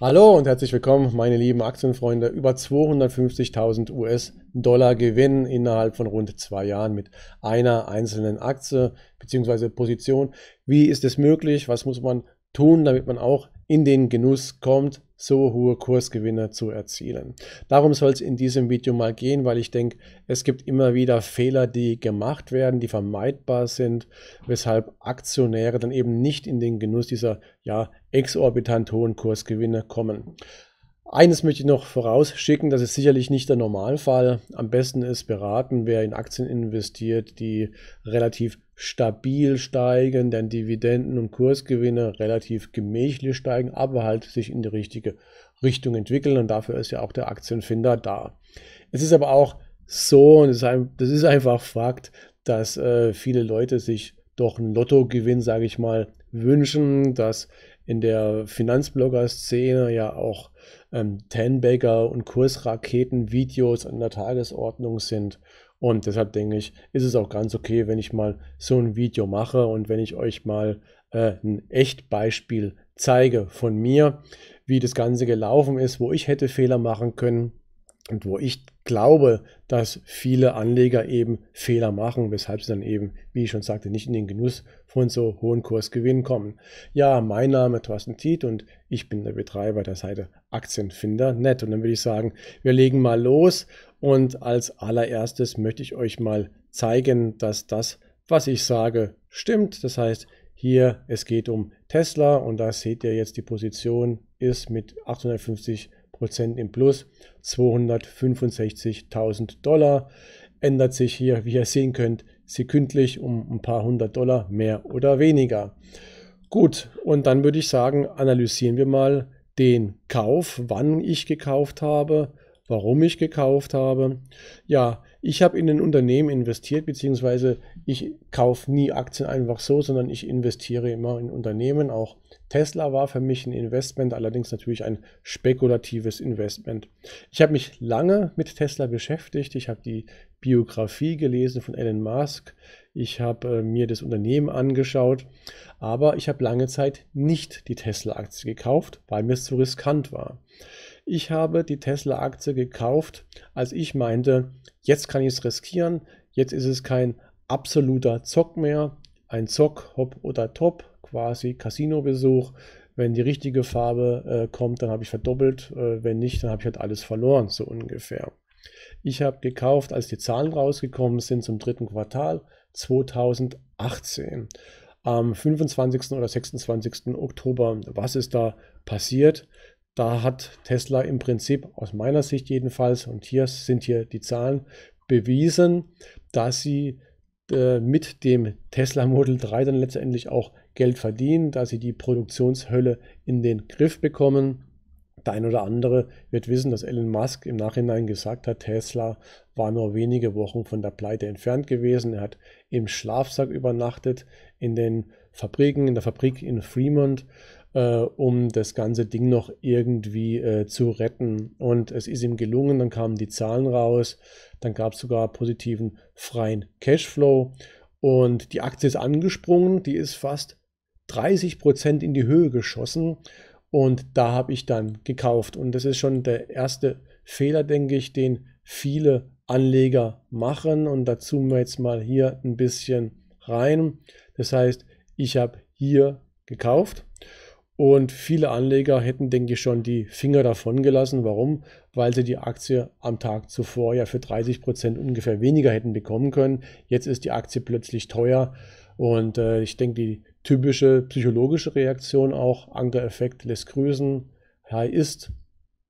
Hallo und herzlich willkommen, meine lieben Aktienfreunde. Über 250.000 US-Dollar Gewinn innerhalb von rund zwei Jahren mit einer einzelnen Aktie bzw. Position. Wie ist es möglich? Was muss man tun, damit man auch in den Genuss kommt, so hohe Kursgewinne zu erzielen. Darum soll es in diesem Video mal gehen, weil ich denke, es gibt immer wieder Fehler, die gemacht werden, die vermeidbar sind, weshalb Aktionäre dann eben nicht in den Genuss dieser ja, exorbitant hohen Kursgewinne kommen. Eines möchte ich noch vorausschicken, das ist sicherlich nicht der Normalfall. Am besten ist beraten, wer in Aktien investiert, die relativ stabil steigen, denn Dividenden und Kursgewinne relativ gemächlich steigen, aber halt sich in die richtige Richtung entwickeln und dafür ist ja auch der Aktienfinder da. Es ist aber auch so, und das ist einfach Fakt, dass äh, viele Leute sich doch einen Lottogewinn, sage ich mal, wünschen, dass in der Finanzblogger-Szene ja auch ähm, Tenbaker und Kursraketen-Videos an der Tagesordnung sind. Und deshalb denke ich, ist es auch ganz okay, wenn ich mal so ein Video mache und wenn ich euch mal äh, ein Echtbeispiel zeige von mir, wie das Ganze gelaufen ist, wo ich hätte Fehler machen können und wo ich glaube, dass viele Anleger eben Fehler machen, weshalb sie dann eben, wie ich schon sagte, nicht in den Genuss von so hohen Kursgewinnen kommen. Ja, mein Name ist Thorsten Tiet und ich bin der Betreiber der Seite Aktienfinder.net und dann würde ich sagen, wir legen mal los und als allererstes möchte ich euch mal zeigen, dass das, was ich sage, stimmt. Das heißt, hier, es geht um Tesla und da seht ihr jetzt, die Position ist mit 850 Prozent im Plus, 265.000 Dollar. Ändert sich hier, wie ihr sehen könnt, sekündlich um ein paar hundert Dollar mehr oder weniger. Gut, und dann würde ich sagen, analysieren wir mal den Kauf, wann ich gekauft habe, warum ich gekauft habe. Ja, ich habe in ein Unternehmen investiert, beziehungsweise ich kaufe nie Aktien einfach so, sondern ich investiere immer in Unternehmen. Auch Tesla war für mich ein Investment, allerdings natürlich ein spekulatives Investment. Ich habe mich lange mit Tesla beschäftigt. Ich habe die Biografie gelesen von Elon Musk. Ich habe äh, mir das Unternehmen angeschaut, aber ich habe lange Zeit nicht die Tesla-Aktie gekauft, weil mir es zu riskant war. Ich habe die Tesla-Aktie gekauft, als ich meinte, jetzt kann ich es riskieren, jetzt ist es kein absoluter Zock mehr, ein Zock, Hop oder Top, quasi Casino-Besuch. Wenn die richtige Farbe äh, kommt, dann habe ich verdoppelt, äh, wenn nicht, dann habe ich halt alles verloren, so ungefähr. Ich habe gekauft, als die Zahlen rausgekommen sind zum dritten Quartal 2018 am 25. oder 26. Oktober. Was ist da passiert? Da hat Tesla im Prinzip aus meiner Sicht jedenfalls, und hier sind hier die Zahlen, bewiesen, dass sie äh, mit dem Tesla Model 3 dann letztendlich auch Geld verdienen, dass sie die Produktionshölle in den Griff bekommen. Der ein oder andere wird wissen, dass Elon Musk im Nachhinein gesagt hat, Tesla war nur wenige Wochen von der Pleite entfernt gewesen. Er hat im Schlafsack übernachtet in den Fabriken, in der Fabrik in Fremont äh, um das ganze Ding noch irgendwie äh, zu retten. Und es ist ihm gelungen, dann kamen die Zahlen raus, dann gab es sogar positiven freien Cashflow und die Aktie ist angesprungen, die ist fast 30% Prozent in die Höhe geschossen und da habe ich dann gekauft. Und das ist schon der erste Fehler, denke ich, den viele Anleger machen. Und dazu wir jetzt mal hier ein bisschen rein. Das heißt, ich habe hier gekauft und viele Anleger hätten, denke ich, schon die Finger davon gelassen. Warum? Weil sie die Aktie am Tag zuvor ja für 30 Prozent ungefähr weniger hätten bekommen können. Jetzt ist die Aktie plötzlich teuer. Und äh, ich denke, die typische psychologische Reaktion auch, Anker-Effekt lässt grüßen, ist,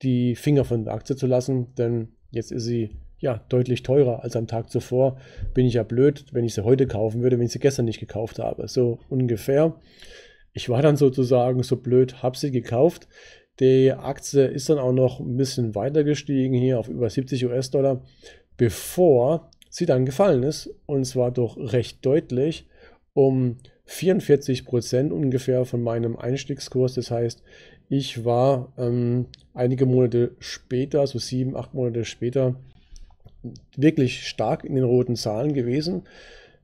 die Finger von der Aktie zu lassen, denn jetzt ist sie ja deutlich teurer als am Tag zuvor. Bin ich ja blöd, wenn ich sie heute kaufen würde, wenn ich sie gestern nicht gekauft habe. So ungefähr. Ich war dann sozusagen so blöd, habe sie gekauft. Die Aktie ist dann auch noch ein bisschen weiter gestiegen hier auf über 70 US-Dollar, bevor sie dann gefallen ist. Und zwar doch recht deutlich um 44 Prozent ungefähr von meinem Einstiegskurs. Das heißt, ich war ähm, einige Monate später, so sieben, acht Monate später, wirklich stark in den roten Zahlen gewesen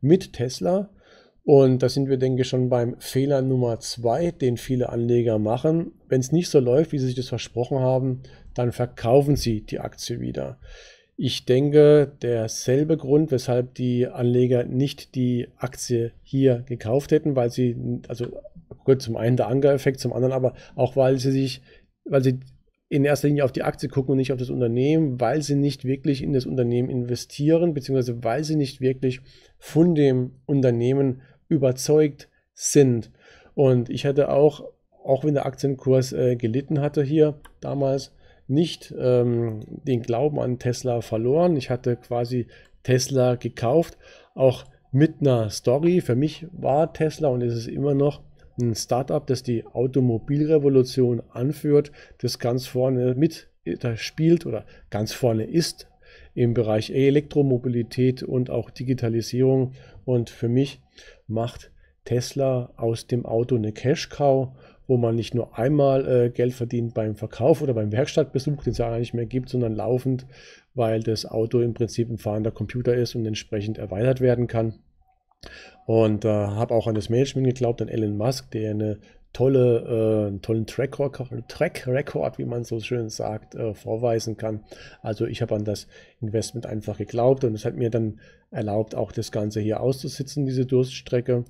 mit Tesla und da sind wir, denke ich, schon beim Fehler Nummer zwei, den viele Anleger machen. Wenn es nicht so läuft, wie sie sich das versprochen haben, dann verkaufen sie die Aktie wieder. Ich denke, derselbe Grund, weshalb die Anleger nicht die Aktie hier gekauft hätten, weil sie, also gut, zum einen der Anker-Effekt, zum anderen aber auch, weil sie sich, weil sie in erster Linie auf die Aktie gucken und nicht auf das Unternehmen, weil sie nicht wirklich in das Unternehmen investieren, beziehungsweise weil sie nicht wirklich von dem Unternehmen überzeugt sind. Und ich hätte auch, auch wenn der Aktienkurs äh, gelitten hatte hier damals, nicht ähm, den Glauben an Tesla verloren. Ich hatte quasi Tesla gekauft, auch mit einer Story. Für mich war Tesla und ist es immer noch ein Startup, das die Automobilrevolution anführt, das ganz vorne mit äh, da spielt oder ganz vorne ist im Bereich Elektromobilität und auch Digitalisierung. Und für mich macht Tesla aus dem Auto eine Cash-Cow, wo man nicht nur einmal äh, Geld verdient beim Verkauf oder beim Werkstattbesuch, den es ja gar nicht mehr gibt, sondern laufend, weil das Auto im Prinzip ein fahrender Computer ist und entsprechend erweitert werden kann. Und äh, habe auch an das Management geglaubt, an Elon Musk, der eine tolle, äh, tollen Track Record, Track wie man so schön sagt, äh, vorweisen kann. Also ich habe an das Investment einfach geglaubt und es hat mir dann erlaubt, auch das Ganze hier auszusitzen, diese Durststrecke.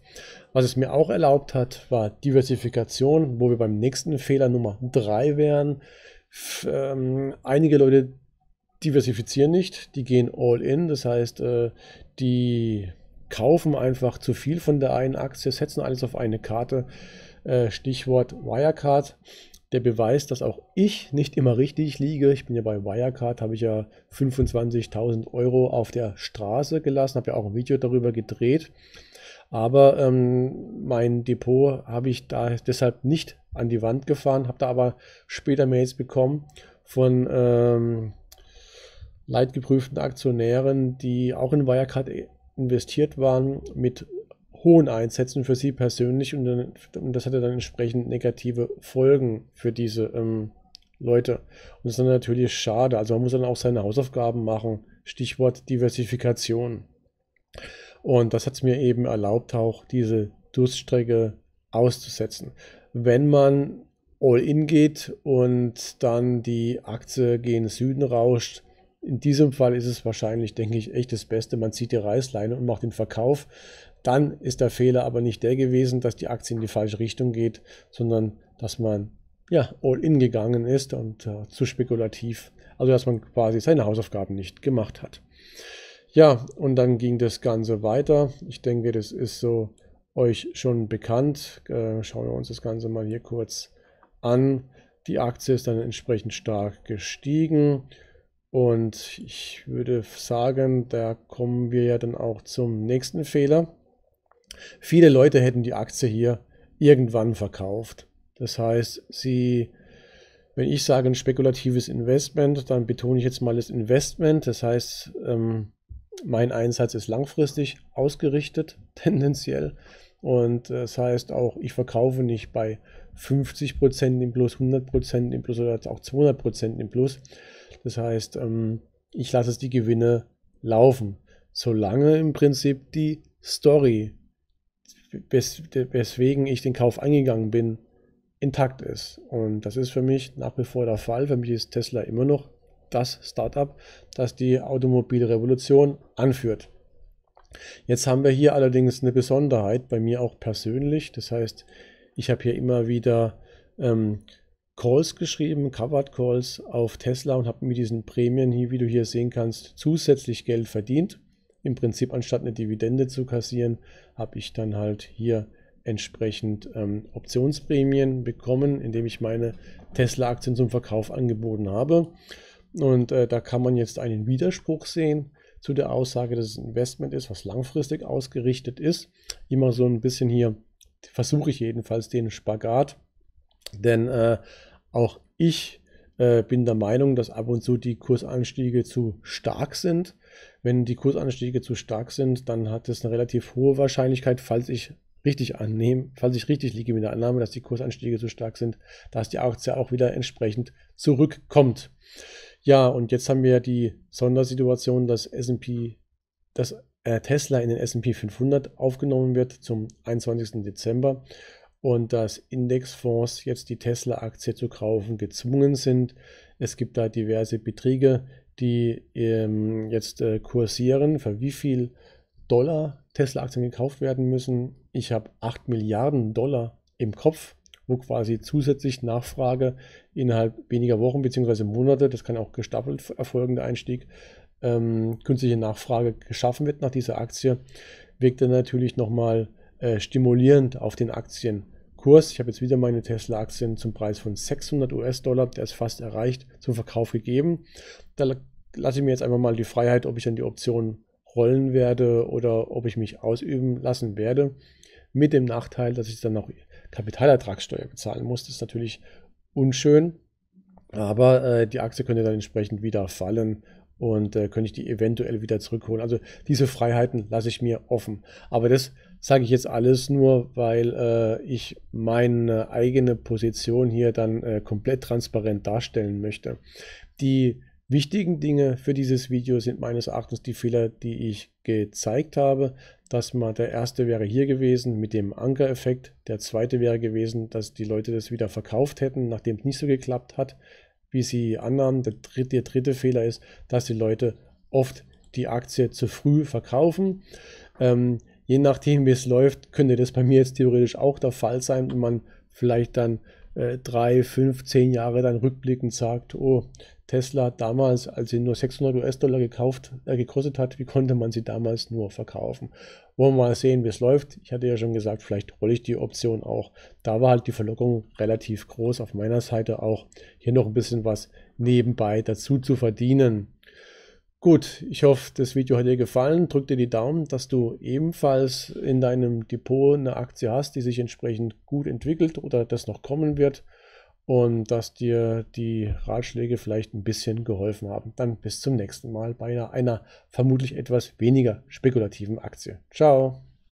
Was es mir auch erlaubt hat, war Diversifikation, wo wir beim nächsten Fehler Nummer 3 wären. F ähm, einige Leute diversifizieren nicht, die gehen all in, das heißt, äh, die kaufen einfach zu viel von der einen Aktie, setzen alles auf eine Karte äh, Stichwort Wirecard. Der Beweis, dass auch ich nicht immer richtig liege. Ich bin ja bei Wirecard, habe ich ja 25.000 Euro auf der Straße gelassen, habe ja auch ein Video darüber gedreht. Aber ähm, mein Depot habe ich da deshalb nicht an die Wand gefahren, habe da aber später Mails bekommen von ähm, leitgeprüften Aktionären, die auch in Wirecard investiert waren mit hohen Einsätzen für sie persönlich und, dann, und das hatte dann entsprechend negative Folgen für diese ähm, Leute. Und das ist dann natürlich schade. Also man muss dann auch seine Hausaufgaben machen. Stichwort Diversifikation. Und das hat es mir eben erlaubt, auch diese Durststrecke auszusetzen. Wenn man all in geht und dann die Aktie gen Süden rauscht, in diesem Fall ist es wahrscheinlich, denke ich, echt das Beste. Man zieht die Reißleine und macht den Verkauf. Dann ist der Fehler aber nicht der gewesen, dass die Aktie in die falsche Richtung geht, sondern dass man ja all in gegangen ist und äh, zu spekulativ. Also dass man quasi seine Hausaufgaben nicht gemacht hat. Ja, und dann ging das Ganze weiter. Ich denke, das ist so euch schon bekannt. Äh, schauen wir uns das Ganze mal hier kurz an. Die Aktie ist dann entsprechend stark gestiegen. Und ich würde sagen, da kommen wir ja dann auch zum nächsten Fehler. Viele Leute hätten die Aktie hier irgendwann verkauft. Das heißt, sie, wenn ich sage ein spekulatives Investment, dann betone ich jetzt mal das Investment. Das heißt, ähm, mein Einsatz ist langfristig ausgerichtet, tendenziell. Und das heißt auch, ich verkaufe nicht bei 50% im Plus, 100% im Plus oder auch 200% im Plus, das heißt, ähm, ich lasse es die Gewinne laufen, solange im Prinzip die Story, wes weswegen ich den Kauf eingegangen bin, intakt ist. Und das ist für mich nach wie vor der Fall. Für mich ist Tesla immer noch das Startup, das die Automobilrevolution anführt. Jetzt haben wir hier allerdings eine Besonderheit bei mir auch persönlich. Das heißt, ich habe hier immer wieder ähm, Calls geschrieben, Covered Calls auf Tesla und habe mit diesen Prämien hier, wie du hier sehen kannst, zusätzlich Geld verdient. Im Prinzip anstatt eine Dividende zu kassieren, habe ich dann halt hier entsprechend ähm, Optionsprämien bekommen, indem ich meine Tesla-Aktien zum Verkauf angeboten habe. Und äh, da kann man jetzt einen Widerspruch sehen zu der Aussage, dass es ein Investment ist, was langfristig ausgerichtet ist. Immer so ein bisschen hier versuche ich jedenfalls den Spagat denn äh, auch ich äh, bin der Meinung, dass ab und zu die Kursanstiege zu stark sind. Wenn die Kursanstiege zu stark sind, dann hat es eine relativ hohe Wahrscheinlichkeit, falls ich richtig annehme, falls ich richtig liege mit der Annahme, dass die Kursanstiege zu stark sind, dass die Aktie auch wieder entsprechend zurückkommt. Ja, und jetzt haben wir die Sondersituation, dass S&P, dass äh, Tesla in den S&P 500 aufgenommen wird zum 21. Dezember und dass Indexfonds jetzt die Tesla-Aktie zu kaufen gezwungen sind. Es gibt da diverse Beträge, die ähm, jetzt äh, kursieren, für wie viel Dollar Tesla-Aktien gekauft werden müssen. Ich habe 8 Milliarden Dollar im Kopf, wo quasi zusätzlich Nachfrage innerhalb weniger Wochen bzw. Monate, das kann auch gestaffelt erfolgen, der Einstieg, ähm, künstliche Nachfrage geschaffen wird nach dieser Aktie, wirkt dann natürlich nochmal äh, stimulierend auf den Aktien. Kurs, ich habe jetzt wieder meine Tesla-Aktien zum Preis von 600 US-Dollar, der ist fast erreicht, zum Verkauf gegeben. Da lasse ich mir jetzt einfach mal die Freiheit, ob ich dann die Option rollen werde oder ob ich mich ausüben lassen werde. Mit dem Nachteil, dass ich dann noch Kapitalertragssteuer bezahlen muss. Das ist natürlich unschön, aber äh, die Aktie könnte dann entsprechend wieder fallen und äh, könnte ich die eventuell wieder zurückholen. Also diese Freiheiten lasse ich mir offen. Aber das sage ich jetzt alles nur, weil äh, ich meine eigene Position hier dann äh, komplett transparent darstellen möchte. Die wichtigen Dinge für dieses Video sind meines Erachtens die Fehler, die ich gezeigt habe. Dass man der erste wäre hier gewesen mit dem Anker-Effekt. der zweite wäre gewesen, dass die Leute das wieder verkauft hätten, nachdem es nicht so geklappt hat wie sie annahmen. Der dritte, der dritte Fehler ist, dass die Leute oft die Aktie zu früh verkaufen. Ähm, je nachdem, wie es läuft, könnte das bei mir jetzt theoretisch auch der Fall sein wenn man vielleicht dann äh, drei, fünf, zehn Jahre dann rückblickend sagt, oh, Tesla damals, als sie nur 600 US-Dollar gekauft, äh, gekostet hat, wie konnte man sie damals nur verkaufen? Wollen wir mal sehen, wie es läuft. Ich hatte ja schon gesagt, vielleicht rolle ich die Option auch. Da war halt die Verlockung relativ groß auf meiner Seite auch, hier noch ein bisschen was nebenbei dazu zu verdienen. Gut, ich hoffe, das Video hat dir gefallen. Drück dir die Daumen, dass du ebenfalls in deinem Depot eine Aktie hast, die sich entsprechend gut entwickelt oder das noch kommen wird und dass dir die Ratschläge vielleicht ein bisschen geholfen haben. Dann bis zum nächsten Mal bei einer, einer vermutlich etwas weniger spekulativen Aktie. Ciao!